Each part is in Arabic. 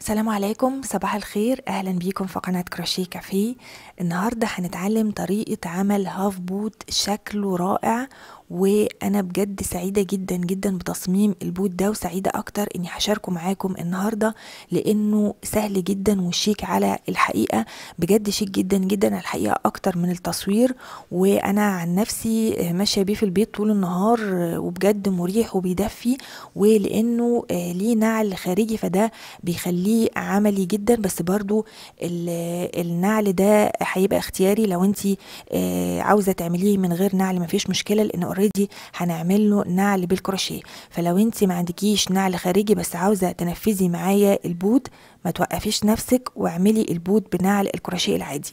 السلام عليكم صباح الخير اهلا بيكم في قناة كروشيه كافيه النهاردة هنتعلم طريقة عمل هاف بوت شكله رائع وانا بجد سعيده جدا جدا بتصميم البوت ده وسعيده اكتر اني هشاركه معاكم النهارده لانه سهل جدا وشيك على الحقيقه بجد شيك جدا جدا على الحقيقه اكتر من التصوير وانا عن نفسي ماشيه بيه في البيت طول النهار وبجد مريح وبيدفي ولانه ليه نعل خارجي فده بيخليه عملي جدا بس برضو النعل ده هيبقى اختياري لو انت آه، عاوزه تعمليه من غير نعل مفيش مشكله لان اوريدي هنعمل له نعل بالكروشيه فلو انت ما عندكيش نعل خارجي بس عاوزه تنفذي معايا البود ما توقفيش نفسك واعملي البود بنعل الكراشيه العادي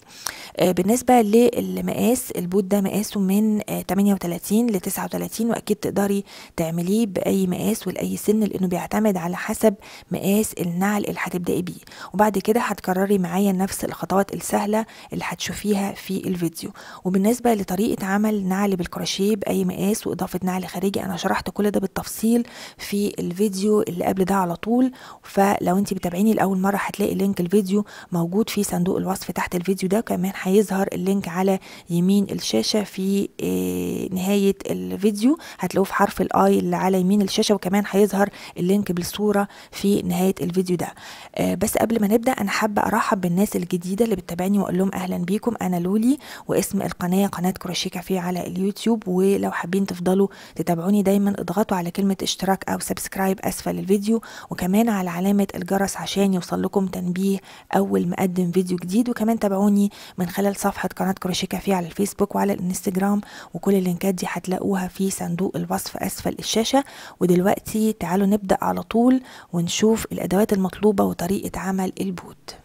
آه، بالنسبه للمقاس البود ده مقاسه من 38 آه، ل 39 واكيد تقدري تعمليه باي مقاس ولاي سن لانه بيعتمد على حسب مقاس النعل اللي هتبداي بيه وبعد كده هتكرري معايا نفس الخطوات السهله اللي هتشوفيها في الفيديو وبالنسبه لطريقه عمل نعل بالكراشيه باي مقاس واضافه نعل خارجي انا شرحت كل ده بالتفصيل في الفيديو اللي قبل ده على طول فلو انت بتابعيني الاول اول مره هتلاقي لينك الفيديو موجود في صندوق الوصف تحت الفيديو ده كمان هيظهر اللينك على يمين الشاشه في آه، نهايه الفيديو هتلاقوه في حرف الاي اللي على يمين الشاشه وكمان هيظهر اللينك بالصوره في نهايه الفيديو ده آه، بس قبل ما نبدا انا حابه ارحب بالناس الجديده اللي بتتابعني واقول لهم اهلا بيكم انا لولي واسم القناه قناه كروشيه كافيه على اليوتيوب ولو حابين تفضلوا تتابعوني دايما اضغطوا على كلمه اشتراك او سبسكرايب اسفل الفيديو وكمان على علامه الجرس عشان يوصل يوصل لكم تنبيه اول ما اقدم فيديو جديد وكمان تابعوني من خلال صفحه قناه كروشيه كافيه على الفيسبوك وعلى الانستجرام وكل اللينكات دي هتلاقوها في صندوق الوصف اسفل الشاشه ودلوقتي تعالوا نبدا على طول ونشوف الادوات المطلوبه وطريقه عمل البوت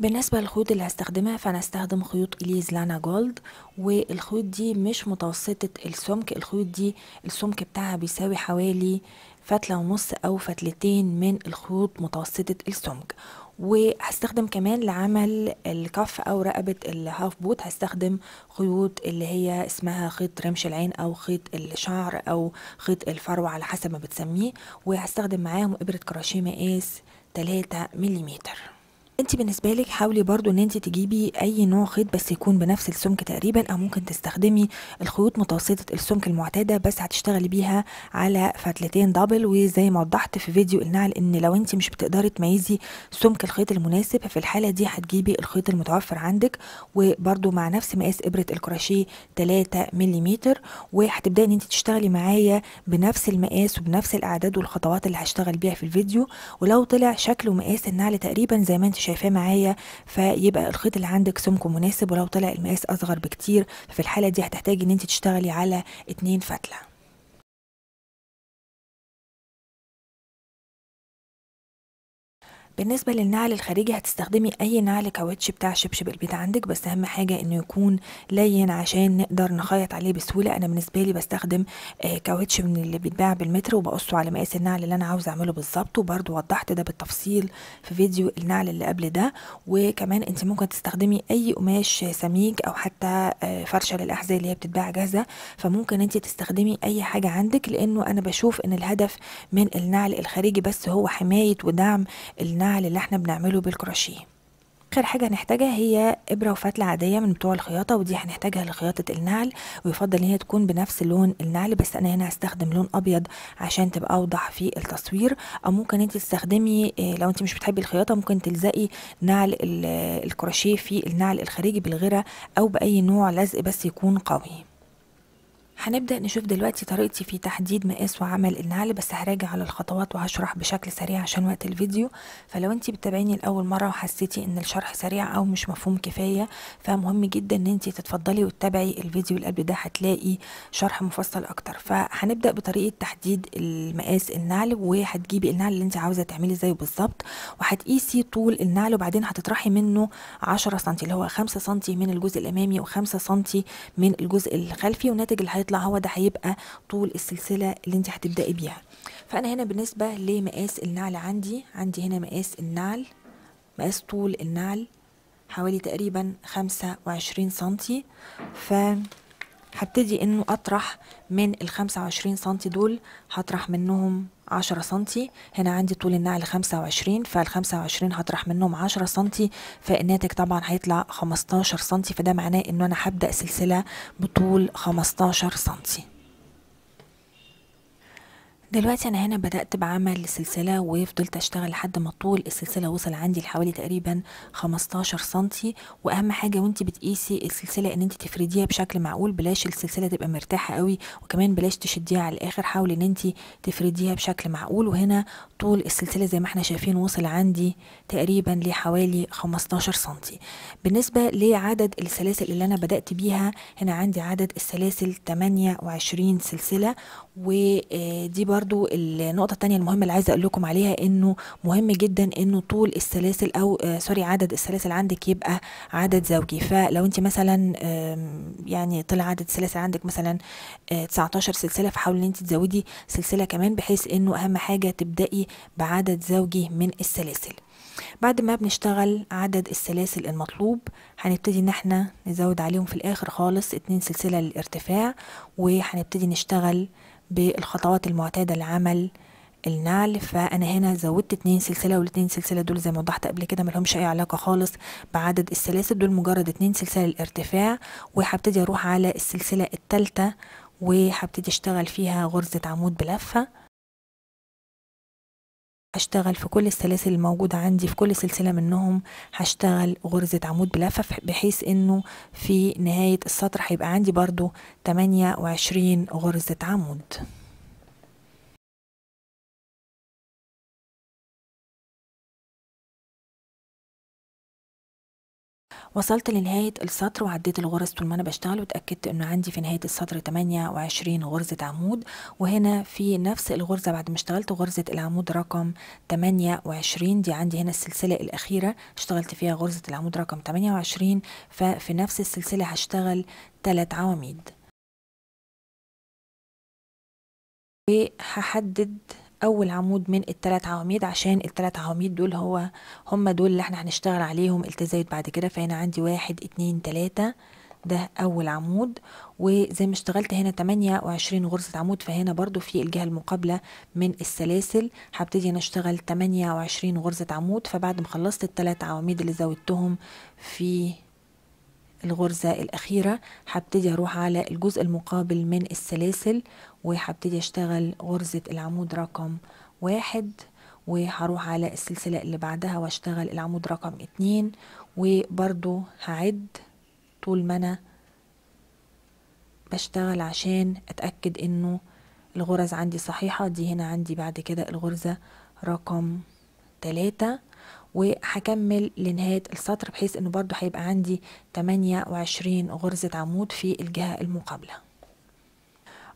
بالنسبة للخيوط اللي هستخدمها فأنا هستخدم خيوط إليز لانا جولد والخيوط دي مش متوسطة السمك الخيوط دي السمك بتاعها بيساوي حوالي فتلة ونص أو فتلتين من الخيوط متوسطة السمك وهستخدم كمان لعمل الكف أو رقبة الهاف بوت هستخدم خيوط اللي هي اسمها خيط رمش العين أو خيط الشعر أو خيط الفروة على حسب ما بتسميه وهستخدم معاهم إبرة كراشيه مقاس 3 مليمتر انت بالنسبه لك حاولي برضو ان انت تجيبي اي نوع خيط بس يكون بنفس السمك تقريبا او ممكن تستخدمي الخيوط متوسطه السمك المعتاده بس هتشتغلي بيها على فتلتين دبل وزي ما وضحت في فيديو النعل ان لو انت مش بتقدري تميزي سمك الخيط المناسب في الحاله دي هتجيبي الخيط المتوفر عندك وبرضو مع نفس مقاس ابره الكراشيه 3 ملم وهتبداي ان انت تشتغلي معايا بنفس المقاس وبنفس الاعداد والخطوات اللي هشتغل بيها في الفيديو ولو طلع شكل ومقاس النعل تقريبا زي ما انت شايفاه معايا فيبقى الخيط اللي عندك سمكه مناسب ولو طلع المقاس اصغر بكتير ففي الحاله دي هتحتاجي ان انت تشتغلي على اتنين فتله بالنسبة للنعل الخارجي هتستخدمي أي نعل كاوتش بتاع شبشب البيت عندك بس أهم حاجة إنه يكون لين عشان نقدر نخيط عليه بسهولة أنا بالنسبة لي بستخدم آه كاوتش من اللي بيتباع بالمتر وبقصه على مقاس النعل اللي أنا عاوزة أعمله بالظبط وبرده وضحت ده بالتفصيل في فيديو النعل اللي قبل ده وكمان أنت ممكن تستخدمي أي قماش سميك أو حتى آه فرشة للأحذية اللي هي بتتباع جاهزة فممكن أنت تستخدمي أي حاجة عندك لأنه أنا بشوف إن الهدف من النعل الخارجي بس هو حماية ودعم النعل النعل اللي احنا بنعمله بالكروشيه اخر حاجه هنحتاجها هي ابره وفتله عاديه من بتوع الخياطه ودي هنحتاجها لخياطه النعل ويفضل ان هي تكون بنفس لون النعل بس انا هنا هستخدم لون ابيض عشان تبقى اوضح في التصوير او ممكن انت تستخدمي آه، لو انت مش بتحبي الخياطه ممكن تلزقي نعل الكروشيه في النعل الخارجي بالغيره او باي نوع لزق بس يكون قوي هنبدأ نشوف دلوقتي طريقتي في تحديد مقاس وعمل النعل بس هراجع على الخطوات وهشرح بشكل سريع عشان وقت الفيديو فلو انت بتتابعيني لأول مرة وحسيتي ان الشرح سريع او مش مفهوم كفاية فمهم جدا ان انت تتفضلي وتتابعي الفيديو اللي قبل ده هتلاقي شرح مفصل اكتر فهنبدأ بطريقة تحديد المقاس النعل وهتجيبي النعل اللي انت عاوزة تعملي زيه بالظبط وهتقيسي طول النعل وبعدين هتطرحي منه 10 سم اللي هو 5 سم من الجزء الامامي و5 سم من الجزء الخلفي وناتج اللي هيطلع هو ده هيبقى طول السلسله اللي انت هتبداي بيها فانا هنا بالنسبه لمقاس النعل عندي عندي هنا مقاس النعل مقاس طول النعل حوالي تقريبا خمسة وعشرين سنتي ف هبتدي انه اطرح من الخمسة وعشرين سنتي دول هطرح منهم عشرة سنتي هنا عندي طول النعل خمسة وعشرين فالخمسة وعشرين هطرح منهم عشرة سنتي فالناتج طبعا هيطلع خمستاشر سنتي فده معناه ان انا هبدأ سلسلة بطول خمستاشر سنتي دلوقتي انا هنا بدات بعمل سلسله وفضلت اشتغل لحد ما طول السلسله وصل عندي لحوالي تقريبا 15 سنتي واهم حاجه وانت بتقيسي السلسله ان انت تفرديها بشكل معقول بلاش السلسله تبقى مرتاحه قوي وكمان بلاش تشديها على الاخر حاولي ان انت تفرديها بشكل معقول وهنا طول السلسله زي ما احنا شايفين وصل عندي تقريبا لحوالي 15 سنتي بالنسبه لعدد السلاسل اللي انا بدات بيها هنا عندي عدد السلاسل 28 سلسله ودي آه، برضو النقطة التانية المهمة اللي عايزة اقول لكم عليها انه مهم جدا انه طول السلاسل او آه، سوري عدد السلاسل عندك يبقى عدد زوجي فلو انت مثلا يعني طلع عدد السلاسل عندك مثلا 19 آه، سلسلة فحاولي ان انت تزودي سلسلة كمان بحيث انه اهم حاجة تبدأي بعدد زوجي من السلاسل بعد ما بنشتغل عدد السلاسل المطلوب هنبتدي ان احنا نزود عليهم في الاخر خالص اتنين سلسلة للارتفاع وهنبتدي نشتغل بالخطوات المعتادة لعمل النعل فانا هنا زودت اتنين سلسله والاتنين سلسله دول زي ما وضحت قبل كده ملهمش اي علاقه خالص بعدد السلاسل دول مجرد اتنين سلسله الارتفاع وهبتدي اروح على السلسله الثالثه وهبتدي اشتغل فيها غرزه عمود بلفه اشتغل في كل السلاسل الموجودة عندي في كل سلسلة منهم هشتغل غرزة عمود بلفة بحيث انه في نهاية السطر هيبقى عندي برضو 28 غرزة عمود وصلت لنهاية السطر وعديت الغرز طول ما أنا بشتغل وتأكدت إنه عندي في نهاية السطر 28 غرزة عمود وهنا في نفس الغرزة بعد ما اشتغلت غرزة العمود رقم 28 دي عندي هنا السلسلة الأخيرة اشتغلت فيها غرزة العمود رقم 28 ففي نفس السلسلة هشتغل 3 عواميد وهحدد اول عمود من الثلاث عواميد عشان الثلاث عواميد دول هو هم دول اللي احنا هنشتغل عليهم التزايد بعد كده فهنا عندي واحد اتنين تلاتة ده اول عمود وزي ما اشتغلت هنا 28 غرزة عمود فهنا برضو في الجهة المقابلة من السلاسل هبتدي انا اشتغل 28 غرزة عمود فبعد ما خلصت الثلاث عواميد اللي زودتهم في الغرزة الأخيرة هبتدي أروح على الجزء المقابل من السلاسل وهبتدي اشتغل غرزة العمود رقم واحد وهروح على السلسلة اللي بعدها واشتغل العمود رقم اتنين وبرضو هعد طول ما انا بشتغل عشان اتأكد انه الغرز عندي صحيحة دي هنا عندي بعد كده الغرزة رقم تلاتة وهكمل لنهاية السطر بحيث انه برضو هيبقى عندي وعشرين غرزة عمود في الجهة المقابلة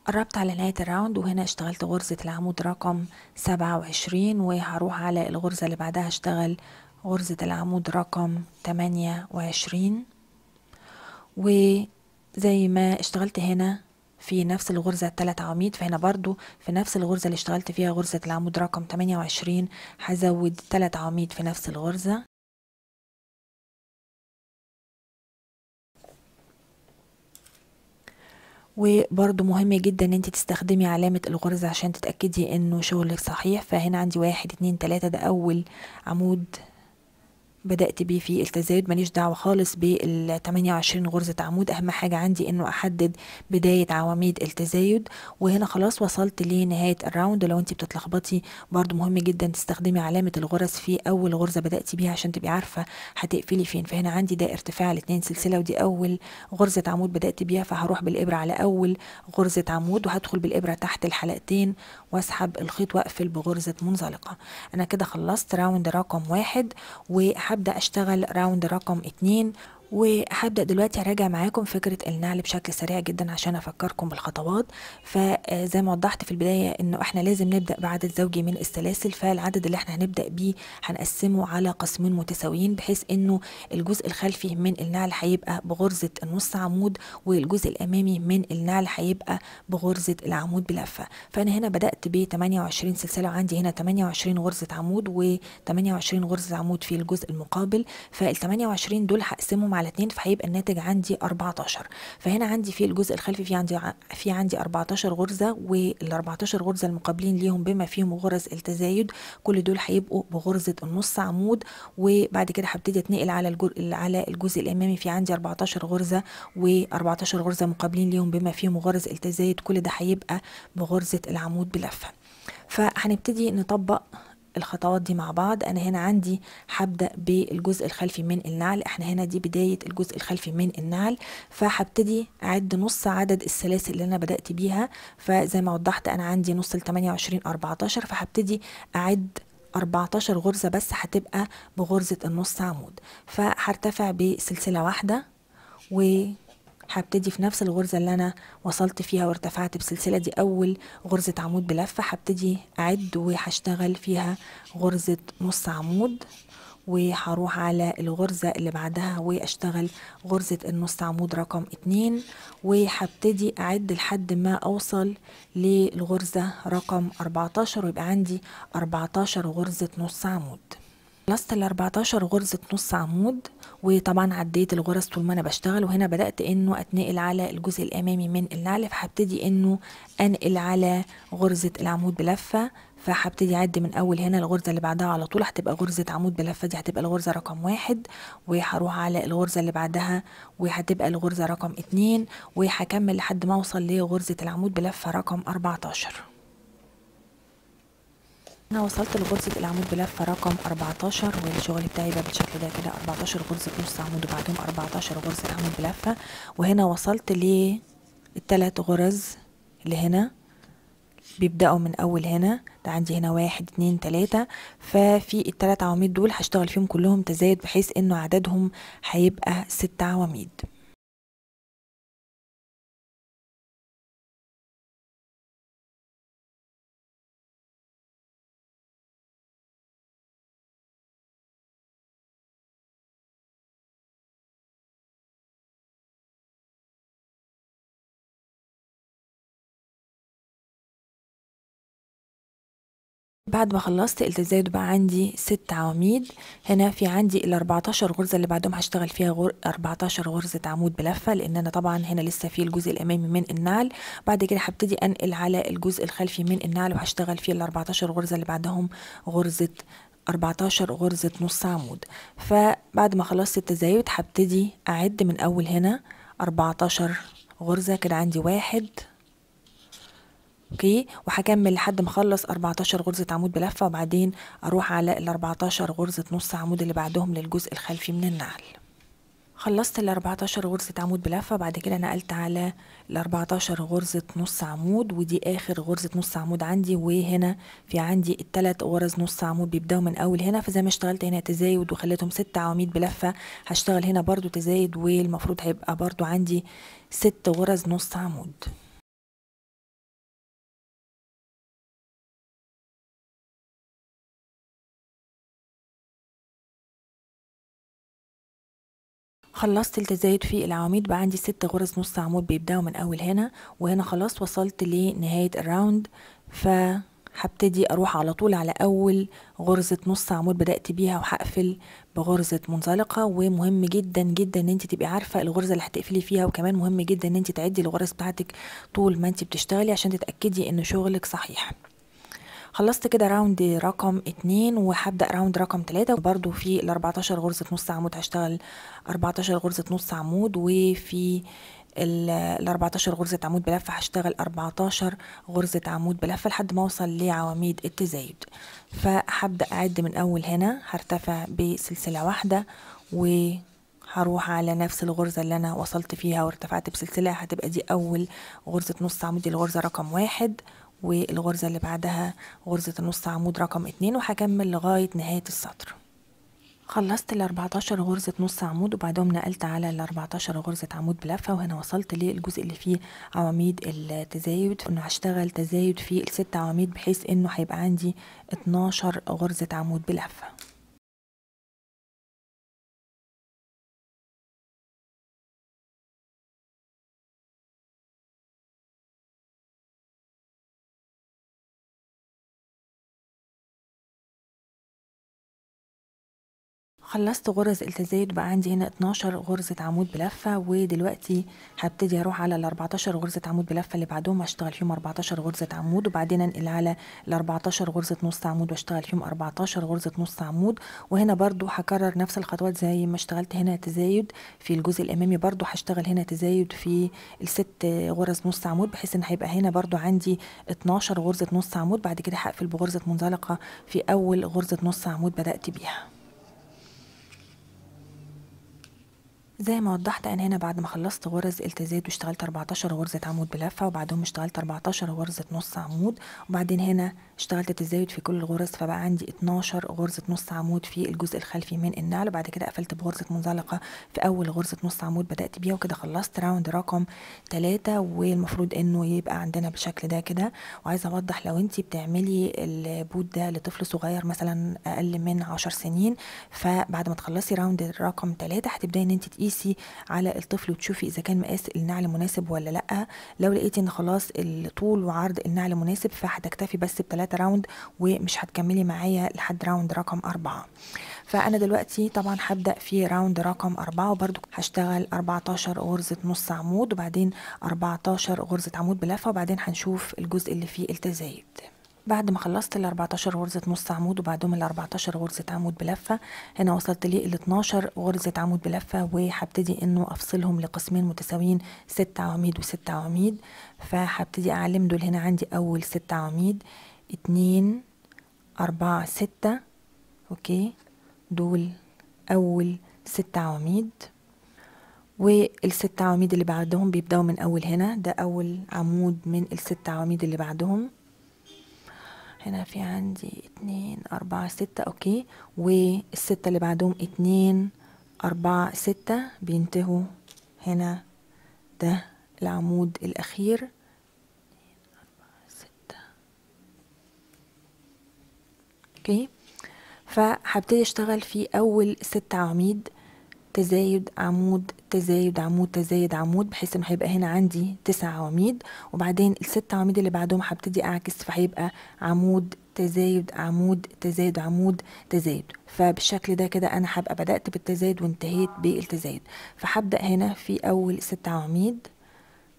قربت على نهاية الراوند وهنا اشتغلت غرزة العمود رقم سبعة وعشرين وهروح على الغرزة اللي بعدها اشتغل غرزة العمود رقم تمانية وعشرين وزي ما اشتغلت هنا في نفس الغرزة التلات عواميد فهنا برضو في نفس الغرزة اللي اشتغلت فيها غرزة العمود رقم تمانية وعشرين هزود تلات عواميد في نفس الغرزة وبرضو مهم جدا ان انت تستخدمي علامة الغرز عشان تتأكدي انه شغلك صحيح فهنا عندي واحد اتنين تلاتة ده اول عمود بدأت بيه في التزايد ماليش دعوة خالص بال 28 غرزة عمود أهم حاجة عندي إنه أحدد بداية عواميد التزايد وهنا خلاص وصلت لنهاية الراوند لو أنت بتتلخبطي برضو مهم جدا تستخدمي علامة الغرز في أول غرزة بدأتي بيها عشان تبقي عارفة هتقفلي فين فهنا عندي ده ارتفاع لاتنين سلسلة ودي أول غرزة عمود بدأت بيها فهروح بالإبرة على أول غرزة عمود وهدخل بالإبرة تحت الحلقتين واسحب الخيط واقفل بغرزة منزلقة انا كده خلصت راوند رقم واحد وهبدأ اشتغل راوند رقم اتنين وهبدأ دلوقتي أراجع معاكم فكرة النعل بشكل سريع جدا عشان أفكركم بالخطوات فزي آه، ما وضحت في البداية إنه إحنا لازم نبدأ بعدد زوجي من السلاسل فالعدد اللي إحنا هنبدأ بيه هنقسمه على قسمين متساويين بحيث إنه الجزء الخلفي من النعل هيبقى بغرزة نص عمود والجزء الأمامي من النعل هيبقى بغرزة العمود بلفة فأنا هنا بدأت ب 28 سلسلة وعندي هنا 28 غرزة عمود و 28 غرزة عمود في الجزء المقابل فال 28 دول هقسمهم على 2 فهيبقى الناتج عندي 14 فهنا عندي في الجزء الخلفي في عندي في عندي 14 غرزه وال 14 غرزه المقابلين ليهم بما فيهم غرز التزايد كل دول هيبقوا بغرزه النص عمود وبعد كده هبتدي اتنقل على على الجزء الامامي في عندي 14 غرزه و14 غرزه مقابلين ليهم بما فيهم غرز التزايد كل ده هيبقى بغرزه العمود بلفه فهنبتدي نطبق الخطوات دي مع بعض انا هنا عندي هبدا بالجزء الخلفي من النعل احنا هنا دي بدايه الجزء الخلفي من النعل فهبتدي اعد نص عدد السلاسل اللي انا بدات بيها فزي ما وضحت انا عندي نص ال 28 14 فهبتدي اعد 14 غرزه بس هتبقى بغرزه النص عمود فهرتفع بسلسله واحده و هبتدي في نفس الغرزة اللي أنا وصلت فيها وارتفعت بسلسله دي أول غرزة عمود بلفة هبتدي أعد وهشتغل فيها غرزة نص عمود وهروح على الغرزة اللي بعدها واشتغل غرزة النص عمود رقم اتنين وهبتدي اعد لحد ما اوصل للغرزة رقم اربعتاشر ويبقى عندي اربعتاشر غرزة نص عمود خلصت ال 14 غرزة نص عمود وطبعا عديت الغرز طول ما انا بشتغل وهنا بدأت انه اتنقل على الجزء الامامي من النعل فهبتدي انه انقل على غرزة العمود بلفة فهبتدي اعد من اول هنا الغرزه اللي بعدها على طول هتبقى غرزه عمود بلفه دي هتبقى الغرزه رقم واحد وهروح على الغرزه اللي بعدها وهتبقى الغرزه رقم اتنين وهكمل لحد ما اوصل لغرزه العمود بلفه رقم 14 انا وصلت لغرزة العمود بلفة رقم 14 والشغل بتاعي بقى بالشكل ده كده 14 غرزة نص عمود وبعدهم 14 غرزة عمود بلفة وهنا وصلت للتلات غرز اللي هنا بيبدأوا من أول هنا ده عندي هنا واحد اتنين تلاتة ففي التلات عواميد دول هشتغل فيهم كلهم تزايد بحيث انه عددهم هيبقى ست عواميد بعد ما خلصت قلت بقى عندي ست عواميد هنا في عندي ال 14 غرزه اللي بعدهم هشتغل فيها غر... 14 غرزه عمود بلفه لان انا طبعا هنا لسه في الجزء الامامي من النعل بعد كده هبتدي انقل على الجزء الخلفي من النعل وهشتغل فيه ال 14 غرزه اللي بعدهم غرزه 14 غرزه نص عمود فبعد ما خلصت التزايد هبتدي اعد من اول هنا 14 غرزه كده عندي واحد اوكي وهكمل لحد ما اخلص 14 غرزه عمود بلفه وبعدين اروح على ال 14 غرزه نص عمود اللي بعدهم للجزء الخلفي من النعل خلصت ال 14 غرزه عمود بلفه بعد كده نقلت على ال 14 غرزه نص عمود ودي اخر غرزه نص عمود عندي وهنا في عندي الثلاث غرز نص عمود بيبداوا من اول هنا فزي ما اشتغلت هنا تزايد وخليتهم ست عواميد بلفه هشتغل هنا برده تزايد والمفروض هيبقى برده عندي ست غرز نص عمود خلصت التزايد في العواميد بقى عندي ست غرز نص عمود بيبداوا من اول هنا وهنا خلاص وصلت لنهايه الراوند ف هبتدي اروح على طول على اول غرزة نص عمود بدأت بيها وهقفل بغرزة منزلقة ومهم جدا جدا ان انت تبقي عارفة الغرزة اللي هتقفلي فيها وكمان مهم جدا ان انت تعدي الغرز بتاعتك طول ما انت بتشتغلي عشان تتأكدي ان شغلك صحيح خلصت كده راوند رقم اتنين وهبدأ راوند رقم تلاتة برضو في الاربعتاشر غرزة نص عمود هشتغل اربعتاشر غرزة نص عمود وفي ال 14 غرزة عمود بلفة هشتغل 14 غرزة عمود بلفة لحد ما اوصل لعواميد التزايد فهبدأ أعد من أول هنا هرتفع بسلسلة واحدة و هروح على نفس الغرزة اللي أنا وصلت فيها وارتفعت بسلسلة هتبقى دي أول غرزة نص عمود الغرزة رقم واحد والغرزة اللي بعدها غرزة النص عمود رقم اتنين وهكمل لغاية نهاية السطر خلصت ال 14 غرزة نص عمود وبعدهم نقلت على ال 14 غرزة عمود بلفة وهنا وصلت للجزء اللي فيه عواميد التزايد انه هشتغل تزايد في الست عواميد بحيث انه هيبقى عندي 12 غرزة عمود بلفة خلصت غرز التزايد بقى عندي هنا 12 غرزة عمود بلفة ودلوقتي هبتدي اروح على ال 14 غرزة عمود بلفة اللي بعدهم هشتغل فيهم 14 غرزة عمود وبعدين انقل على ال 14 غرزة نص عمود واشتغل فيهم 14 غرزة نص عمود وهنا برضو هكرر نفس الخطوات زي ما اشتغلت هنا تزايد في الجزء الامامي برضو هشتغل هنا تزايد في الست غرز نص عمود بحيث ان هيبقى هنا برضو عندي 12 غرزة نص عمود بعد كده هقفل بغرزة منزلقة في اول غرزة نص عمود بدأت بيها زي ما وضحت انا هنا بعد ما خلصت غرز التزاد واشتغلت 14 غرزه عمود بلفه وبعدهم اشتغلت 14 غرزه نص عمود وبعدين هنا اشتغلت التزايد في كل الغرز فبقى عندي 12 غرزه نص عمود في الجزء الخلفي من النعل وبعد كده قفلت بغرزه منزلقه في اول غرزه نص عمود بدات بيها وكده خلصت راوند رقم 3 والمفروض انه يبقى عندنا بالشكل ده كده وعايزه اوضح لو انت بتعملي البوت ده لطفل صغير مثلا اقل من 10 سنين فبعد ما تخلصي راوند رقم 3 هتبداي ان انت تقيسي تقيسي على الطفل وتشوفي اذا كان مقاس النعل مناسب ولا لا لو لقيتي ان خلاص الطول وعرض النعل مناسب فهتكتفي بس بثلاثة راوند ومش هتكملي معايا لحد راوند رقم أربعة فأنا دلوقتي طبعا هبدأ في راوند رقم أربعة وبرضو هشتغل 14 غرزة نص عمود وبعدين 14 غرزة عمود بلفة وبعدين هنشوف الجزء اللي فيه التزايد بعد ما خلصت ال 14 غرزة نص عمود وبعدهم ال 14 غرزة عمود بلفة هنا وصلت لي ال 12 غرزة عمود بلفة وهبتدي انه افصلهم لقسمين متساويين 6 عواميد و6 عواميد فهبتدي اعلم دول هنا عندي اول 6 عواميد 2 4 6 اوكي دول اول 6 عواميد والست عواميد اللي بعدهم بيبداوا من اول هنا ده اول عمود من الست عواميد اللي بعدهم هنا في عندي اتنين أربعة ستة أوكي والستة اللي بعدهم اتنين أربعة ستة بينتهوا هنا ده العمود الأخير اوكي فهبتدي اشتغل في اول ست عواميد تزايد عمود تزايد عمود تزايد عمود بحيث انه هيبقى هنا عندي تسع عواميد وبعدين الست عواميد اللي بعدهم هبتدي اعكس فهيبقى عمود تزايد عمود تزايد عمود تزايد فبالشكل ده كده انا هبقى بدات بالتزايد وانتهيت بالتزايد فهبدا هنا في اول ست عواميد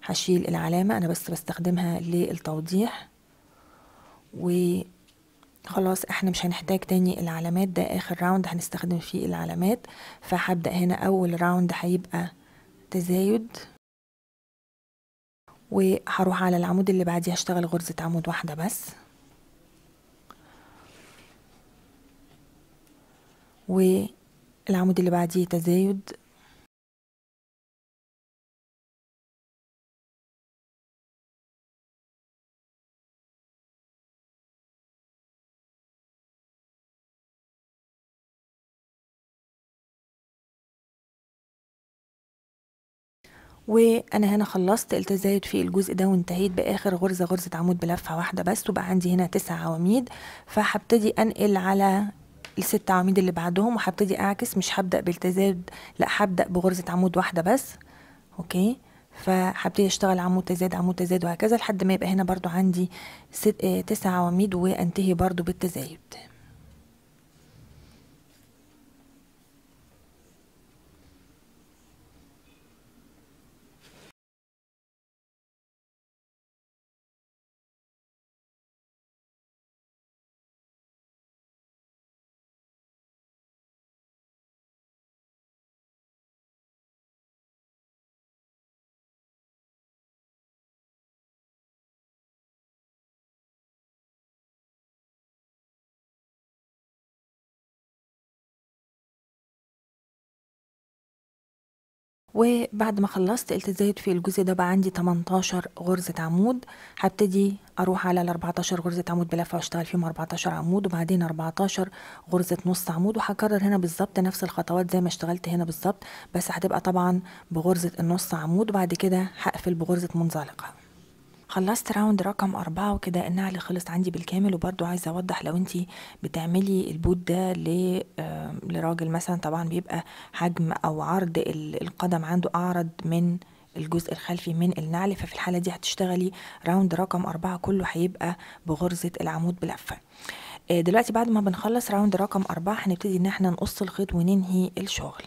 هشيل العلامه انا بس بستخدمها للتوضيح و خلاص احنا مش هنحتاج تاني العلامات ده اخر راوند هنستخدم فيه العلامات فهبدأ هنا اول راوند هيبقى تزايد وهروح على العمود اللي بعدي هشتغل غرزة عمود واحدة بس والعمود اللي بعديه تزايد وانا هنا خلصت التزايد في الجزء ده وانتهيت باخر غرزه غرزه عمود بلفه واحده بس وبقى عندي هنا تسع عواميد فهبتدي انقل على الست عواميد اللي بعدهم وهبتدي اعكس مش هبدا بالتزايد لا هبدا بغرزه عمود واحده بس اوكي فهبتدي اشتغل عمود تزايد عمود تزايد وهكذا لحد ما يبقى هنا برضو عندي ست آه، تسع عواميد وانتهي برضو بالتزايد وبعد ما خلصت قلت زايد في الجزء ده بقى عندي 18 غرزة عمود هبتدي اروح على ال 14 غرزة عمود بلفة واشتغل فيهم 14 عمود وبعدين 14 غرزة نص عمود وهكرر هنا بالظبط نفس الخطوات زي ما اشتغلت هنا بالظبط بس هتبقى طبعا بغرزة النص عمود وبعد كده هقفل بغرزة منزلقة خلصت راوند رقم أربعة وكده النعل خلص عندي بالكامل وبرضو عايزة أوضح لو انتي بتعملي البوت ده لراجل مثلا طبعا بيبقى حجم أو عرض القدم عنده أعرض من الجزء الخلفي من النعل ففي الحالة دي هتشتغلي راوند رقم أربعة كله هيبقى بغرزة العمود بلفة آه، دلوقتي بعد ما بنخلص راوند رقم أربعة هنبتدي إن احنا نقص الخيط وننهي الشغل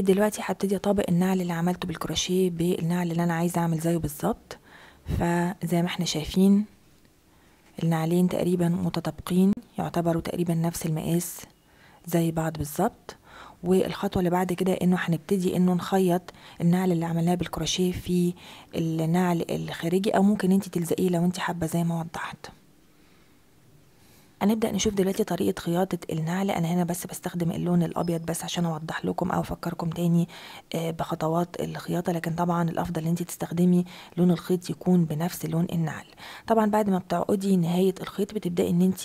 دلوقتي هبتدي اطابق النعل اللي عملته بالكروشيه بالنعل اللي انا عايزه اعمل زيه بالظبط فزي ما احنا شايفين النعلين تقريبا متطابقين يعتبروا تقريبا نفس المقاس زي بعض بالظبط والخطوه اللي بعد كده انه هنبتدي انه نخيط النعل اللي عملناه بالكروشيه في النعل الخارجي او ممكن انت تلزقيه لو انت حابه زي ما وضحت هنبدا نشوف دلوقتي طريقه خياطه النعل انا هنا بس بستخدم اللون الابيض بس عشان اوضح لكم او افكركم تاني آه، بخطوات الخياطه لكن طبعا الافضل ان انت تستخدمي لون الخيط يكون بنفس لون النعل طبعا بعد ما بتعقدي نهايه الخيط بتبداي ان انت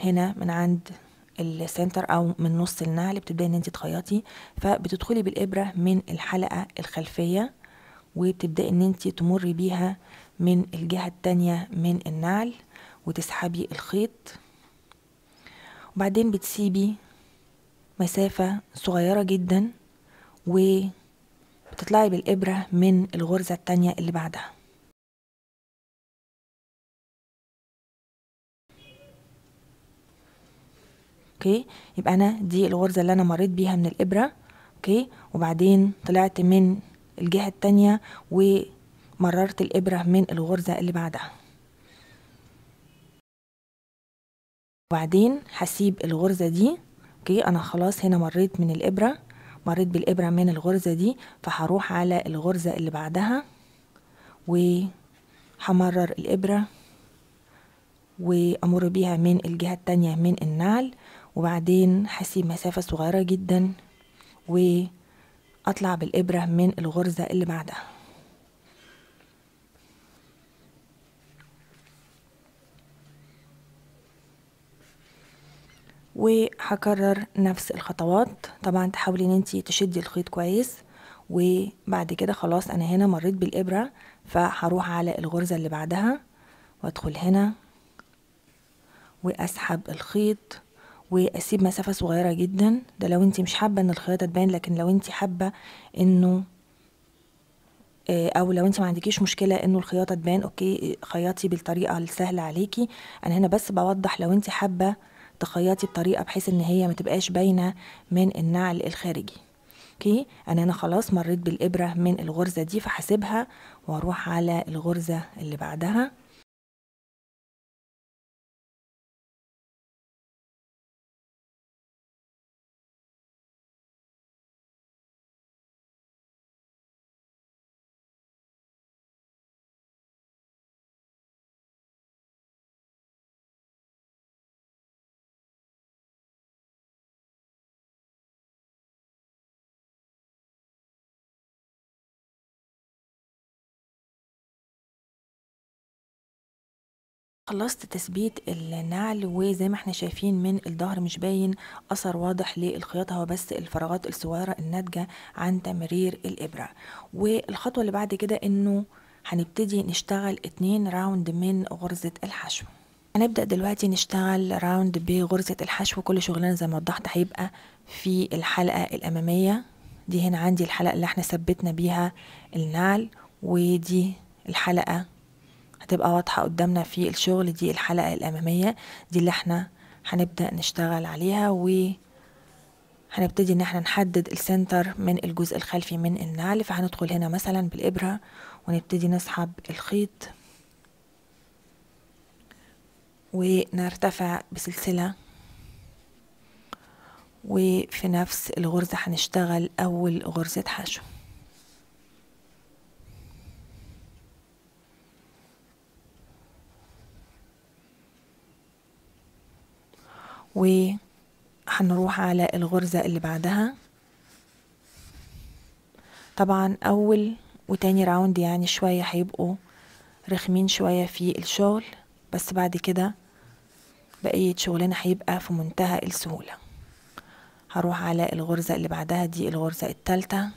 هنا من عند السنتر او من نص النعل بتبداي ان انت تخيطي فبتدخلي بالابره من الحلقه الخلفيه وبتبداي ان انت تمر بيها من الجهه التانية من النعل وتسحبي الخيط وبعدين بتسيبي مسافة صغيرة جدا وبتطلعي بالإبرة من الغرزة التانية اللي بعدها اوكي يبقى انا دي الغرزة اللي انا مريت بيها من الإبرة اوكي وبعدين طلعت من الجهة التانية ومررت الإبرة من الغرزة اللي بعدها وبعدين هسيب الغرزة دي اوكي انا خلاص هنا مريت من الابرة مريت بالابرة من الغرزة دي فهروح على الغرزة اللي بعدها وهمرر الابرة وامر بيها من الجهة التانية من النعل وبعدين هسيب مسافة صغيرة جدا واطلع بالابرة من الغرزة اللي بعدها وهكرر نفس الخطوات طبعا تحاولي ان انتي تشدي الخيط كويس وبعد كده خلاص انا هنا مريت بالابره فهروح على الغرزه اللي بعدها وادخل هنا واسحب الخيط واسيب مسافه صغيره جدا ده لو انت مش حابه ان الخياطه تبان لكن لو انت حابه انه آه، او لو انت ما عندكيش مشكله انه الخياطه تبان اوكي خياطي بالطريقه السهله عليكي انا هنا بس بوضح لو انت حابه تخيطي بطريقه بحيث ان هي ما تبقاش باينه من النعل الخارجي اوكي انا يعني انا خلاص مريت بالابره من الغرزه دي فهسيبها واروح على الغرزه اللي بعدها خلصت تثبيت النعل وزي ما احنا شايفين من الظهر مش باين اثر واضح للخياطه هو بس الفراغات الصغيره الناتجه عن تمرير الابره والخطوه اللي بعد كده انه هنبتدي نشتغل اتنين راوند من غرزه الحشو هنبدأ دلوقتي نشتغل راوند بغرزة الحشو كل شغلنا زي ما وضحت هيبقى في الحلقة الأمامية دي هنا عندي الحلقة اللي احنا ثبتنا بيها النعل ودي الحلقة هتبقى واضحة قدامنا في الشغل دي الحلقة الأمامية دي اللي احنا هنبدأ نشتغل عليها و هنبتدي ان احنا نحدد السنتر من الجزء الخلفي من النعل فهندخل هنا مثلا بالإبرة ونبتدي نسحب الخيط ونرتفع بسلسلة وفي نفس الغرزة هنشتغل أول غرزة حشو وهنروح على الغرزة اللي بعدها طبعا أول وتاني راوند يعني شوية هيبقوا رخمين شوية في الشغل بس بعد كده بقية شغلنا هيبقى في منتهى السهولة هروح على الغرزة اللي بعدها دي الغرزة التالتة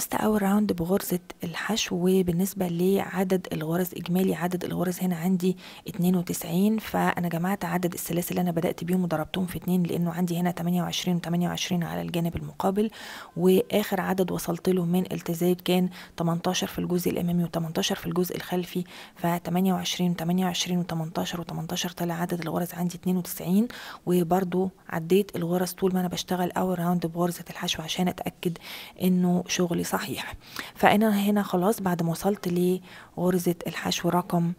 خلصت اول راوند بغرزه الحشو وبالنسبه لعدد الغرز اجمالي عدد الغرز هنا عندي 92 فانا جمعت عدد السلاسل اللي انا بدات بيهم وضربتهم في 2 لانه عندي هنا 28 و 28 على الجانب المقابل واخر عدد وصلت له من التزاج كان 18 في الجزء الامامي و18 في الجزء الخلفي ف 28 و 28 و18 و18 طلع عدد الغرز عندي 92 وبرده عديت الغرز طول ما انا بشتغل اول راوند بغرزه الحشو عشان اتاكد انه شغلي صحيح فأنا هنا خلاص بعد ما وصلت لغرزة الحشو رقم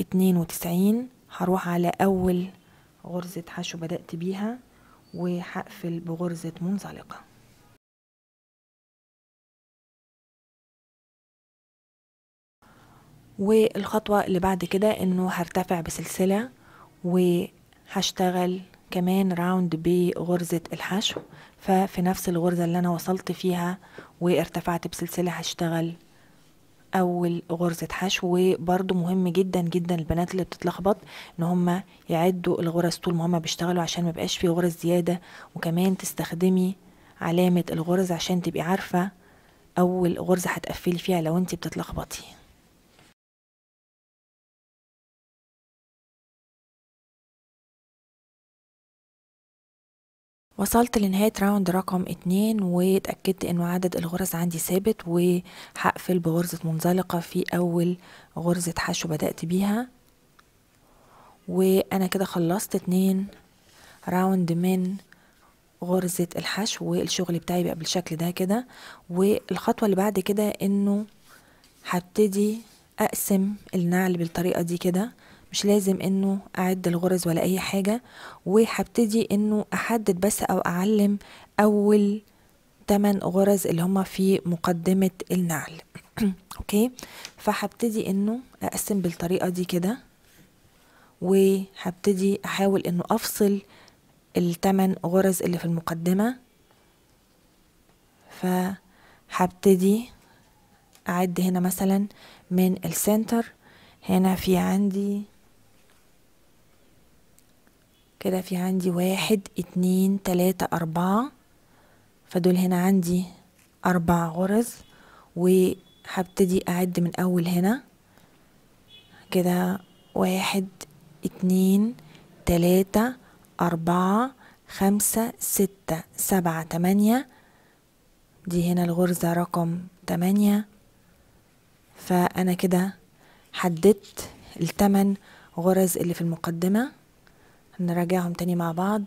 92 هروح على أول غرزة حشو بدأت بيها وهقفل بغرزة منزلقة والخطوة اللي بعد كده انه هرتفع بسلسلة وهشتغل كمان راوند بغرزة الحشو ففي نفس الغرزة اللي أنا وصلت فيها وارتفعت بسلسلة هشتغل أول غرزة حشو وبرضو مهم جدا جدا البنات اللي بتتلخبط إن هما يعدوا الغرز طول ما هما بيشتغلوا عشان بقاش في غرز زيادة وكمان تستخدمي علامة الغرز عشان تبقي عارفة أول غرزة هتقفلي فيها لو انت بتتلخبطي وصلت لنهاية راوند رقم اتنين واتأكدت انه عدد الغرز عندي ثابت وهقفل بغرزة منزلقة في اول غرزة حشو بدأت بيها وانا كده خلصت اتنين راوند من غرزة الحشو والشغل بتاعي بقى بالشكل ده كده والخطوة اللي بعد كده انه هبتدي اقسم النعل بالطريقة دي كده مش لازم انه اعد الغرز ولا اي حاجه وهبتدي انه احدد بس او اعلم اول 8 غرز اللي هما في مقدمه النعل اوكي فهبتدي انه اقسم بالطريقه دي كده وهبتدي احاول انه افصل التمن غرز اللي في المقدمه فهبتدي اعد هنا مثلا من السنتر هنا في عندي كده في عندي واحد اتنين تلاتة أربعة فدول هنا عندي أربع غرز وهبتدي أعد من أول هنا كده واحد اتنين تلاتة أربعة خمسة ستة سبعة تمانية دي هنا الغرزة رقم تمانية فأنا كده حددت التمن غرز اللي في المقدمة نراجعهم تاني مع بعض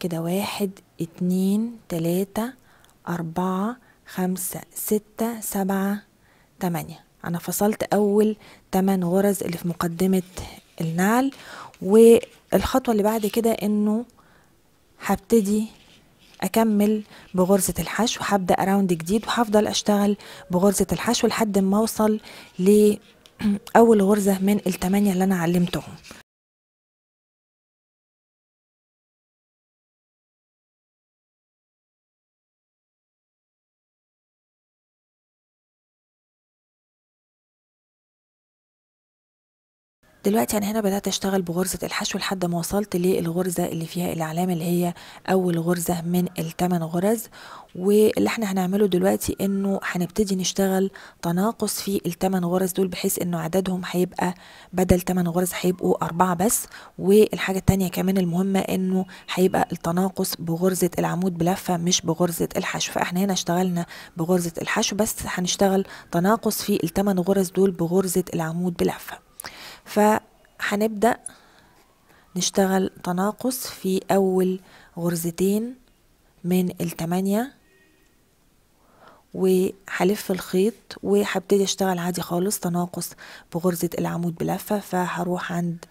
كده واحد اتنين تلاتة أربعة خمسة ستة سبعة تمانية أنا فصلت أول تمن غرز اللي في مقدمة النعل والخطوة اللي بعد كده إنه هبتدي أكمل بغرزة الحشو هبدأ راوند جديد وهفضل أشتغل بغرزة الحشو لحد ما أوصل لأول غرزة من التمانية اللي أنا علمتهم دلوقتي انا يعني هنا بدات اشتغل بغرزه الحشو لحد ما وصلت للغرزه اللي فيها الاعلام اللي هي اول غرزه من الثمان غرز واللي احنا هنعمله دلوقتي انه هنبتدي نشتغل تناقص في الثمان غرز دول بحيث انه عددهم هيبقى بدل ثمان غرز هيبقوا أربعة بس والحاجه التانية كمان المهمه انه هيبقى التناقص بغرزه العمود بلفه مش بغرزه الحشو فاحنا هنا اشتغلنا بغرزه الحشو بس هنشتغل تناقص في الثمان غرز دول بغرزه العمود بلفه فهنبدأ نشتغل تناقص في أول غرزتين من التمانية وهلف الخيط وهبتدي اشتغل عادي خالص تناقص بغرزة العمود بلفة فهروح عند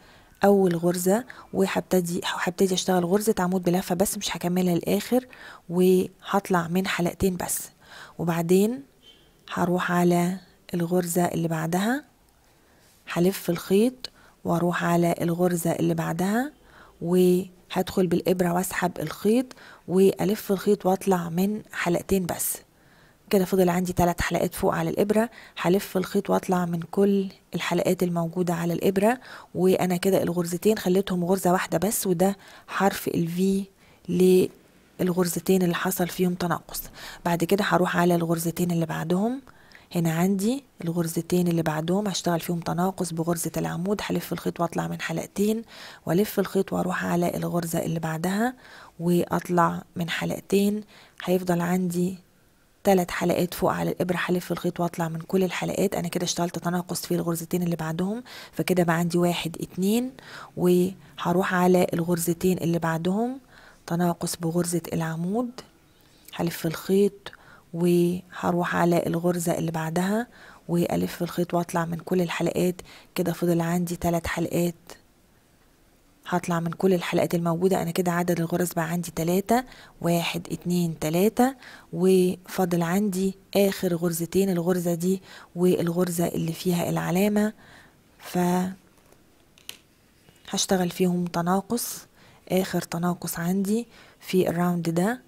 اول غرزة وهبتدي هبتدي اشتغل غرزة عمود بلفة بس مش هكملها للاخر وهطلع من حلقتين بس وبعدين هروح على الغرزة اللي بعدها هلف الخيط واروح على الغرزة اللي بعدها وهدخل بالإبرة واسحب الخيط وألف الخيط واطلع من حلقتين بس كده فضل عندي ثلاث حلقات فوق على الإبرة هلف الخيط واطلع من كل الحلقات الموجودة على الإبرة وأنا كده الغرزتين خليتهم غرزة واحدة بس وده حرف الفي للغرزتين اللي حصل فيهم تناقص بعد كده هروح على الغرزتين اللي بعدهم هنا عندي الغرزتين اللي بعدهم هشتغل فيهم تناقص بغرزة العمود هلف الخيط واطلع من حلقتين والف الخيط واروح على الغرزة اللي بعدها واطلع من حلقتين هيفضل عندي ثلاث حلقات فوق على الإبرة هلف الخيط واطلع من كل الحلقات أنا كده اشتغلت تناقص في الغرزتين اللي بعدهم فكده بقى عندي واحد اتنين وهروح على الغرزتين اللي بعدهم تناقص بغرزة العمود هلف الخيط وهروح على الغرزة اللي بعدها وألف الخيط واطلع من كل الحلقات كده فضل عندي تلات حلقات هطلع من كل الحلقات الموجودة أنا كده عدد الغرز بقى عندي تلاتة واحد اتنين تلاتة وفضل عندي آخر غرزتين الغرزة دي والغرزة اللي فيها العلامة ف هشتغل فيهم تناقص آخر تناقص عندي في الراوند ده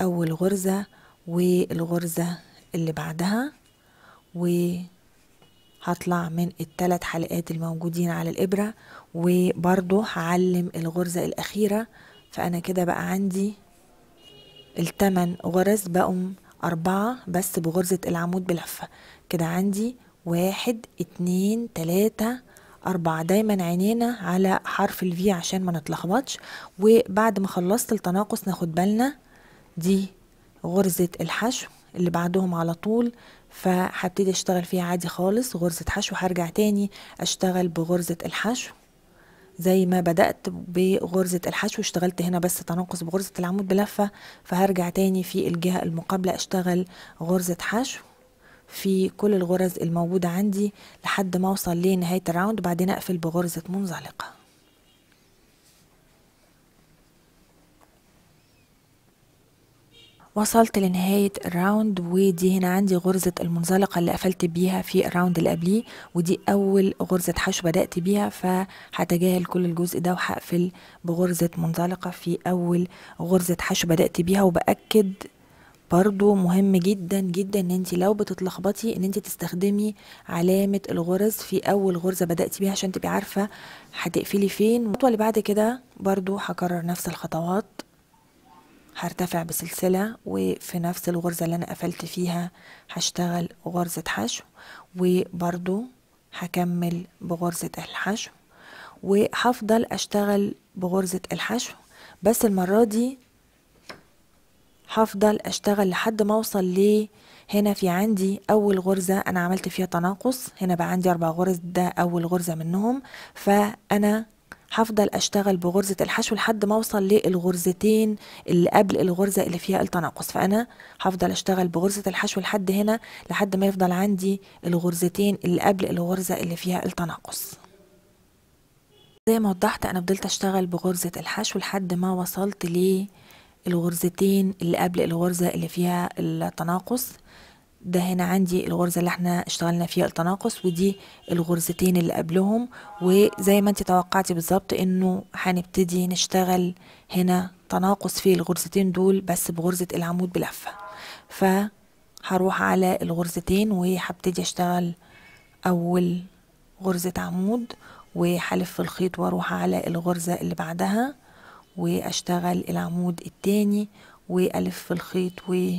أول غرزة والغرزة اللي بعدها وهطلع من الثلاث حلقات الموجودين على الإبرة وبرضو هعلم الغرزة الأخيرة فأنا كده بقى عندي التمن غرز بقوم أربعة بس بغرزة العمود بلفة كده عندي واحد اتنين تلاتة أربعة دايما عينينا على حرف الفي عشان ما نتلخبطش وبعد ما خلصت التناقص ناخد بالنا دي غرزة الحشو اللي بعدهم على طول فهبتدي اشتغل فيها عادي خالص غرزة حشو هرجع تاني اشتغل بغرزة الحشو زي ما بدأت بغرزة الحشو اشتغلت هنا بس تناقص بغرزة العمود بلفة فهرجع تاني في الجهة المقابلة اشتغل غرزة حشو في كل الغرز الموجودة عندي لحد ما اوصل لنهاية الراوند بعدين اقفل بغرزة منزلقة وصلت لنهاية الراوند ودي هنا عندي غرزة المنزلقة اللي قفلت بيها في الراوند اللي قبليه ودي أول غرزة حشو بدأت بيها فهتجاهل كل الجزء ده وهقفل بغرزة منزلقة في أول غرزة حشو بدأت بيها وبأكد برضو مهم جدا جدا ان انت لو بتتلخبطي ان انت تستخدمي علامة الغرز في اول غرزة بدأت بيها عشان تبقي عارفة هتقفلي فين الخطوة اللي بعد كده برضو هكرر نفس الخطوات هرتفع بسلسلة وفي نفس الغرزة اللي أنا قفلت فيها هشتغل غرزة حشو وبرضو هكمل بغرزة الحشو وهفضل أشتغل بغرزة الحشو بس المرة دي هفضل أشتغل لحد ما أوصل ليه هنا في عندي أول غرزة أنا عملت فيها تناقص هنا بقى عندي أربع غرز ده أول غرزة منهم فأنا هفضل اشتغل بغرزه الحشو لحد ما اوصل للغرزتين اللي قبل الغرزه اللي فيها التناقص فانا هفضل اشتغل بغرزه الحشو لحد هنا لحد ما يفضل عندي الغرزتين اللي قبل الغرزه اللي فيها التناقص زي ما وضحت انا فضلت اشتغل بغرزه الحشو لحد ما وصلت للغرزتين اللي قبل الغرزه اللي فيها التناقص ده هنا عندي الغرزة اللي احنا اشتغلنا فيها التناقص ودي الغرزتين اللي قبلهم وزي ما انت توقعتي بالظبط انه هنبتدي نشتغل هنا تناقص في الغرزتين دول بس بغرزة العمود بلفة فهروح على الغرزتين وهبتدي اشتغل اول غرزة عمود وحلف الخيط واروح على الغرزة اللي بعدها واشتغل العمود التاني والف الخيط و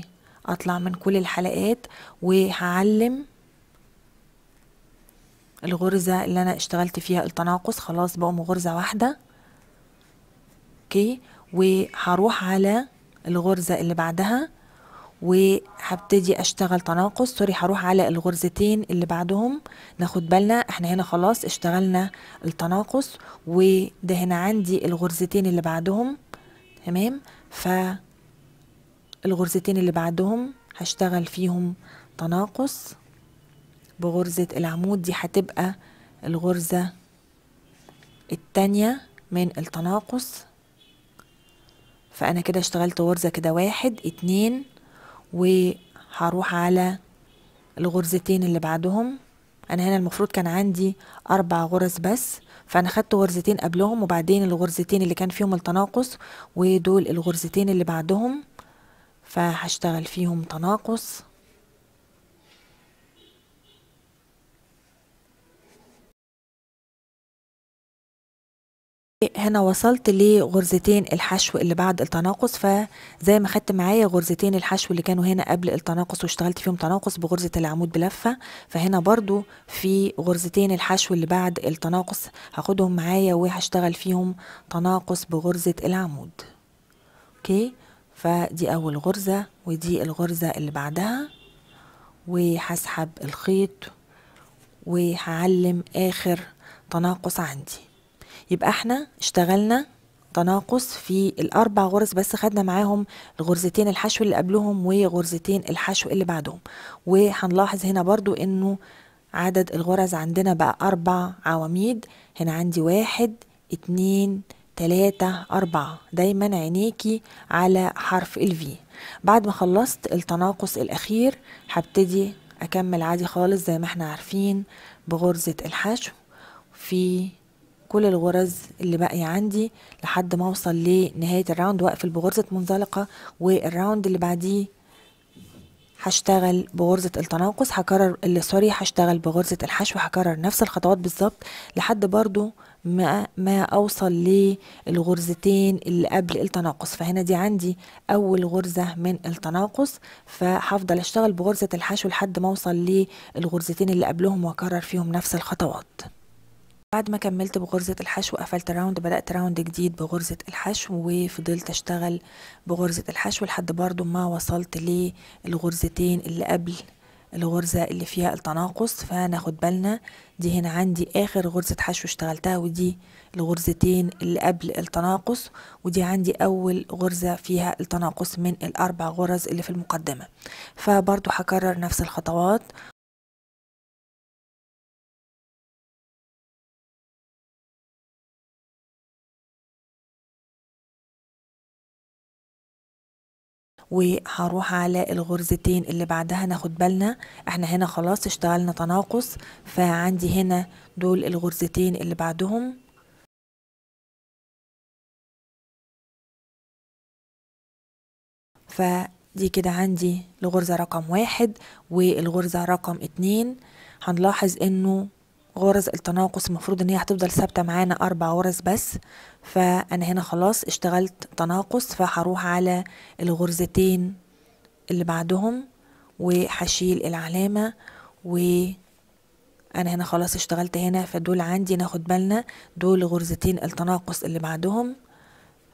اطلع من كل الحلقات وهعلم الغرزة اللي انا اشتغلت فيها التناقص خلاص بقوم غرزة واحدة اوكي وهروح على الغرزة اللي بعدها وهبتدي اشتغل تناقص سوري هروح على الغرزتين اللي بعدهم ناخد بالنا احنا هنا خلاص اشتغلنا التناقص وده هنا عندي الغرزتين اللي بعدهم تمام ف الغرزتين اللي بعدهم هشتغل فيهم تناقص بغرزة العمود دي هتبقى الغرزة التانية من التناقص فأنا كده اشتغلت غرزة كده واحد اتنين وهروح على الغرزتين اللي بعدهم أنا هنا المفروض كان عندي أربع غرز بس فأنا خدت غرزتين قبلهم وبعدين الغرزتين اللي كان فيهم التناقص ودول الغرزتين اللي بعدهم فهشتغل فيهم تناقص هنا وصلت لغرزتين الحشو اللي بعد التناقص فزي ما خدت معايا غرزتين الحشو اللي كانوا هنا قبل التناقص واشتغلت فيهم تناقص بغرزة العمود بلفة فهنا برضو في غرزتين الحشو اللي بعد التناقص هاخدهم معايا وهشتغل فيهم تناقص بغرزة العمود اوكي فدي اول غرزة ودي الغرزة اللي بعدها وهسحب الخيط وهعلم اخر تناقص عندي يبقى احنا اشتغلنا تناقص في الاربع غرز بس خدنا معاهم الغرزتين الحشو اللي قبلهم وغرزتين الحشو اللي بعدهم وهنلاحظ هنا برضو انه عدد الغرز عندنا بقى اربع عواميد هنا عندي واحد اتنين تلاتة أربعة دايما عينيكي على حرف الفي بعد ما خلصت التناقص الأخير هبتدي أكمل عادي خالص زي ما احنا عارفين بغرزة الحشو في كل الغرز اللي باقية عندي لحد ما اوصل لنهاية الراوند واقفل بغرزة منزلقة والراوند اللي بعديه هشتغل بغرزة التناقص هكرر اللي سوري هشتغل بغرزة الحشو هكرر نفس الخطوات بالظبط لحد برضو ما ما اوصل للغرزتين اللي قبل التناقص فهنا دي عندي اول غرزه من التناقص فهفضل اشتغل بغرزه الحشو لحد ما اوصل للغرزتين اللي قبلهم واكرر فيهم نفس الخطوات بعد ما كملت بغرزة الحشو قفلت راوند بدأت راوند جديد بغرزة الحشو وفضلت أشتغل بغرزة الحشو لحد برضو ما وصلت للغرزتين اللي قبل الغرزة اللي فيها التناقص فناخد بالنا دي هنا عندي آخر غرزة حشو اشتغلتها ودي الغرزتين اللي قبل التناقص ودي عندي أول غرزة فيها التناقص من الأربع غرز اللي في المقدمة فبرضو هكرر نفس الخطوات وهروح على الغرزتين اللي بعدها ناخد بالنا احنا هنا خلاص اشتغلنا تناقص فعندي هنا دول الغرزتين اللي بعدهم فدي كده عندي الغرزة رقم واحد والغرزة رقم اتنين هنلاحظ انه غرز التناقص المفروض ان هي هتفضل ثابته معانا اربع غرز بس فانا هنا خلاص اشتغلت تناقص فهروح على الغرزتين اللي بعدهم وهشيل العلامه و انا هنا خلاص اشتغلت هنا فدول عندي ناخد بالنا دول غرزتين التناقص اللي بعدهم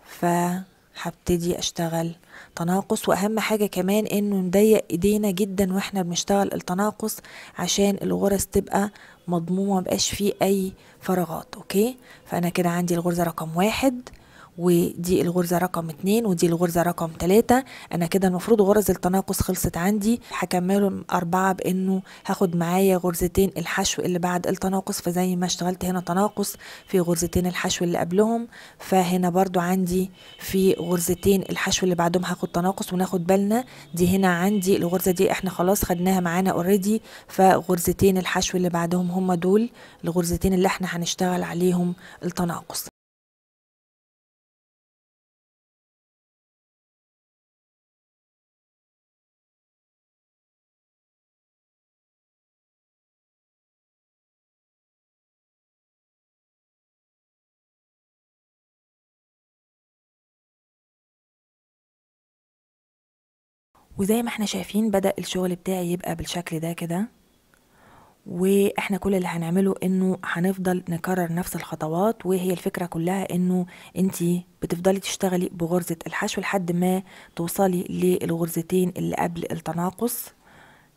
فهبتدي اشتغل تناقص واهم حاجة كمان انه نضيق ايدينا جدا واحنا بنشتغل التناقص عشان الغرز تبقى مضمون مبقاش فيه اي فراغات اوكي فانا كده عندي الغرزة رقم واحد ودي الغرزة رقم اتنين ودي الغرزة رقم تلاتة أنا كده المفروض غرز التناقص خلصت عندي هكملهم أربعة بأنه هاخد معايا غرزتين الحشو اللي بعد التناقص فزي ما اشتغلت هنا تناقص في غرزتين الحشو اللي قبلهم فهنا برضو عندي في غرزتين الحشو اللي بعدهم هاخد تناقص وناخد بالنا دي هنا عندي الغرزة دي احنا خلاص خدناها معانا اوريدي فغرزتين الحشو اللي بعدهم هم دول الغرزتين اللي احنا هنشتغل عليهم التناقص وزي ما احنا شايفين بدأ الشغل بتاعي يبقى بالشكل ده كده واحنا كل اللي هنعمله انه هنفضل نكرر نفس الخطوات وهي الفكرة كلها انه انت بتفضلي تشتغلي بغرزة الحشو لحد ما توصلي للغرزتين اللي قبل التناقص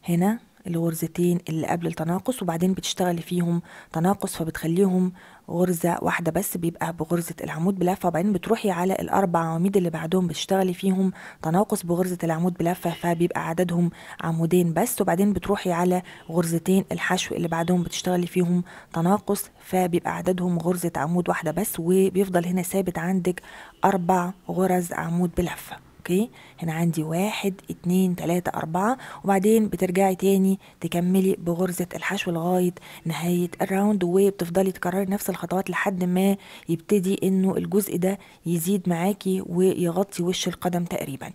هنا الغرزتين اللي قبل التناقص وبعدين بتشتغلي فيهم تناقص فبتخليهم غرزة واحدة بس بيبقى بغرزة العمود بلفة وبعدين بتروحي على الأربع عواميد اللي بعدهم بتشتغلي فيهم تناقص بغرزة العمود بلفة فبيبقى عددهم عمودين بس وبعدين بتروحي على غرزتين الحشو اللي بعدهم بتشتغلي فيهم تناقص فبيبقى عددهم غرزة عمود واحدة بس وبيفضل هنا ثابت عندك أربع غرز عمود بلفة اوكي هنا عندي واحد اتنين تلاتة اربعة وبعدين بترجعي تاني تكملي بغرزة الحشو لغاية نهاية الراوند وبتفضلي تكرري نفس الخطوات لحد ما يبتدي انه الجزء ده يزيد معاكي ويغطي وش القدم تقريبا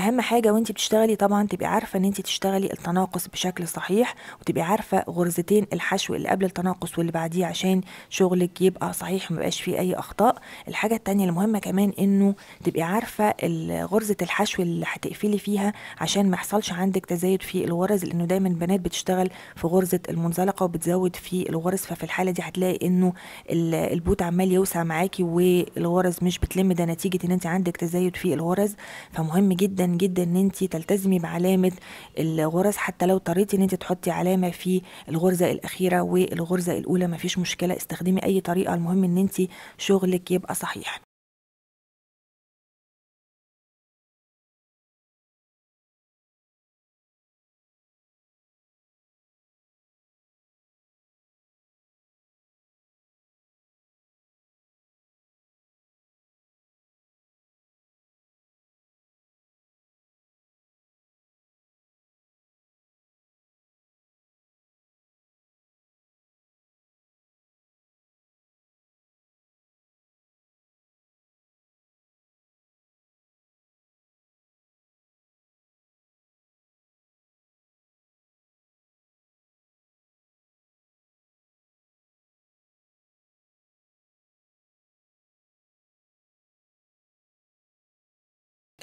اهم حاجة وانت بتشتغلي طبعا تبقي عارفة ان انت تشتغلي التناقص بشكل صحيح وتبقي عارفة غرزتين الحشو اللي قبل التناقص واللي بعديه عشان شغلك يبقى صحيح ومبقاش فيه اي اخطاء الحاجة التانية المهمة كمان انه تبقي عارفة الغرزة غرزه الحشو اللي هتقفلي فيها عشان ما يحصلش عندك تزايد في الغرز لانه دايما بنات بتشتغل في غرزه المنزلقه وبتزود في الغرز ففي الحاله دي هتلاقي انه البوت عمال يوسع معاكي والغرز مش بتلم ده نتيجه ان انت عندك تزايد في الغرز فمهم جدا جدا ان انت تلتزمي بعلامه الغرز حتى لو اضطريتي ان انت تحطي علامه في الغرزه الاخيره والغرزه الاولى مفيش مشكله استخدمي اي طريقه المهم ان انت شغلك يبقى صحيح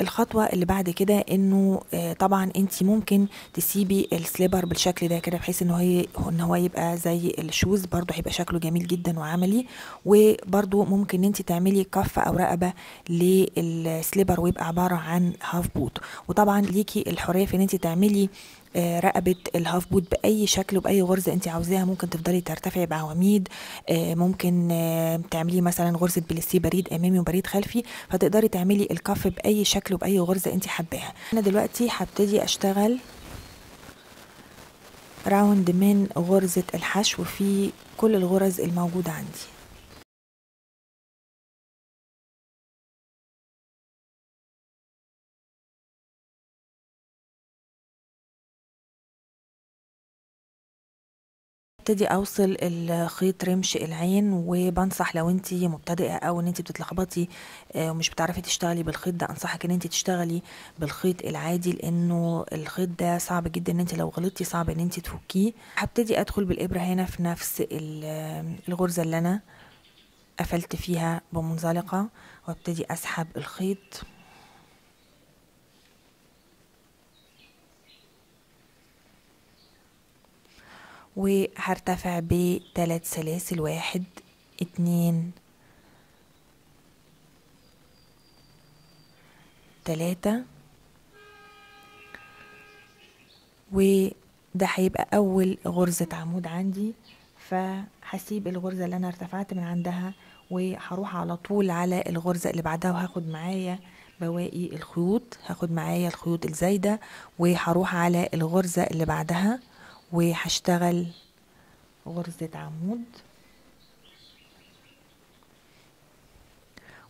الخطوه اللي بعد كده انه آه، طبعا انت ممكن تسيبي السليبر بالشكل ده كده بحيث انه هو ان هو يبقى زي الشوز برضو هيبقى شكله جميل جدا وعملي وبرده ممكن انت تعملي كف او رقبه للسليبر ويبقى عباره عن هاف بوت وطبعا ليكي الحريه في ان انت تعملي آه، رقبه الهاف بوت باي شكل وباي غرزه انت عاوزاها ممكن تفضلي ترتفعي بعواميد آه، ممكن آه، تعملي مثلا غرزه بليسيه بريد امامي وبريد خلفي فتقدري تعملي الكف باي شكل وباي غرزه انت حباها انا دلوقتي هبتدي اشتغل راوند من غرزه الحشو في كل الغرز الموجوده عندي ببتدي اوصل الخيط رمش العين وبنصح لو انت مبتدئه او ان انت بتتلخبطي آه، ومش بتعرفي تشتغلي بالخيط ده انصحك ان انت تشتغلي بالخيط العادي لانه الخيط ده صعب جدا ان انت لو غلطتي صعب ان انت تفكيه هبتدي ادخل بالابره هنا في نفس آه، الغرزه اللي انا قفلت فيها بمنزلقه وابتدي اسحب الخيط وهرتفع بثلاث سلاسل واحد اتنين تلاتة وده هيبقى أول غرزة عمود عندي فهسيب الغرزة اللي أنا ارتفعت من عندها وهروح على طول على الغرزة اللي بعدها وهاخد معايا بواقي الخيوط هاخد معايا الخيوط الزايدة وهروح على الغرزة اللي بعدها وهشتغل غرزة عمود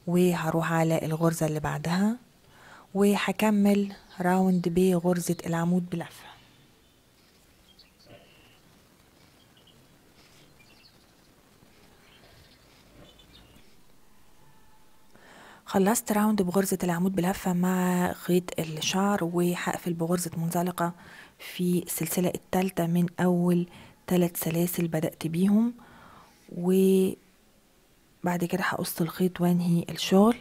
وهروح على الغرزة اللي بعدها وهكمل راوند بغرزة العمود بلفة خلصت راوند بغرزة العمود بلفة مع خيط الشعر وهقفل بغرزة منزلقة في السلسلة الثالثة من أول ثلاث سلاسل بدأت بيهم وبعد كده هقص الخيط وانهي الشغل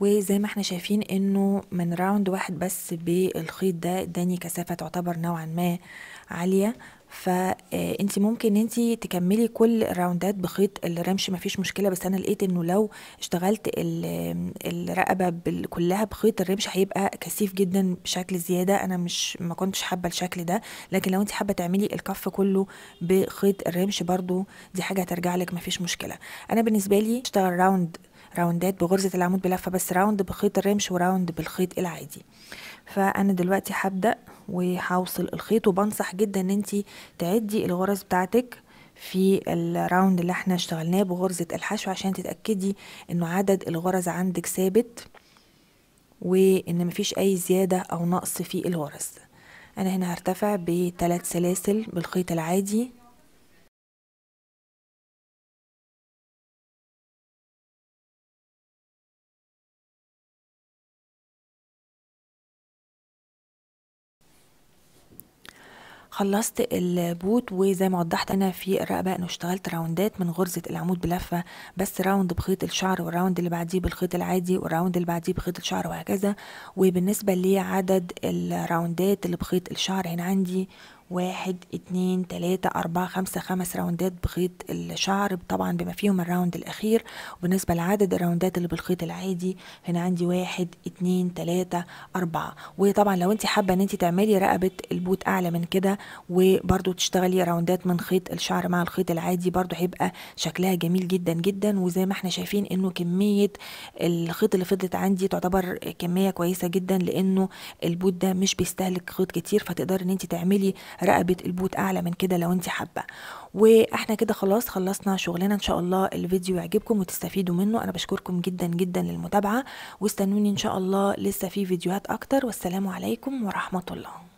وزي ما احنا شايفين انه من راوند واحد بس بالخيط ده اداني كثافة تعتبر نوعا ما عالية فانت آه، ممكن انت تكملي كل الراوندات بخيط الرمش مفيش مشكله بس انا لقيت انه لو اشتغلت الرقبه كلها بخيط الرمش هيبقى كثيف جدا بشكل زياده انا مش ما كنتش حابه الشكل ده لكن لو انت حابه تعملي الكف كله بخيط الرمش برضو دي حاجه هترجع لك مفيش مشكله انا بالنسبه لي اشتغل راوند راوندات بغرزة العمود بلفة بس راوند بخيط الرمش وراوند بالخيط العادي فأنا دلوقتي هبدأ وهوصل الخيط وبنصح جدا ان انت تعدي الغرز بتاعتك في الراوند اللي احنا اشتغلناه بغرزة الحشو عشان تتأكدي انه عدد الغرز عندك ثابت وان مفيش اي زيادة او نقص في الغرز انا هنا هرتفع بثلاث سلاسل بالخيط العادي خلصت البوت وزي ما وضحت انا في الرقبه انه اشتغلت راوندات من غرزه العمود بلفه بس راوند بخيط الشعر والراوند اللي بعديه بالخيط العادي والراوند اللي بعديه بخيط الشعر وهكذا وبالنسبه لعدد الراوندات اللي بخيط الشعر هنا عندي واحد اتنين تلاتة أربعة خمسة خمس راوندات بخيط الشعر طبعا بما فيهم الراوند الأخير وبالنسبة لعدد الراوندات اللي بالخيط العادي هنا عندي واحد اتنين تلاتة أربعة وطبعا لو انت حابة ان انت تعملي رقبة البوت أعلى من كده وبرضو تشتغلي راوندات من خيط الشعر مع الخيط العادي برضو هيبقى شكلها جميل جدا جدا وزي ما احنا شايفين انه كمية الخيط اللي فضلت عندي تعتبر كمية كويسة جدا لانه البوت ده مش بيستهلك خيط كتير فتقدري ان انت تعملي رقبه البوت اعلى من كده لو انت حابه واحنا كده خلاص خلصنا شغلنا ان شاء الله الفيديو يعجبكم وتستفيدوا منه انا بشكركم جدا جدا للمتابعه واستنوني ان شاء الله لسه في فيديوهات اكتر والسلام عليكم ورحمه الله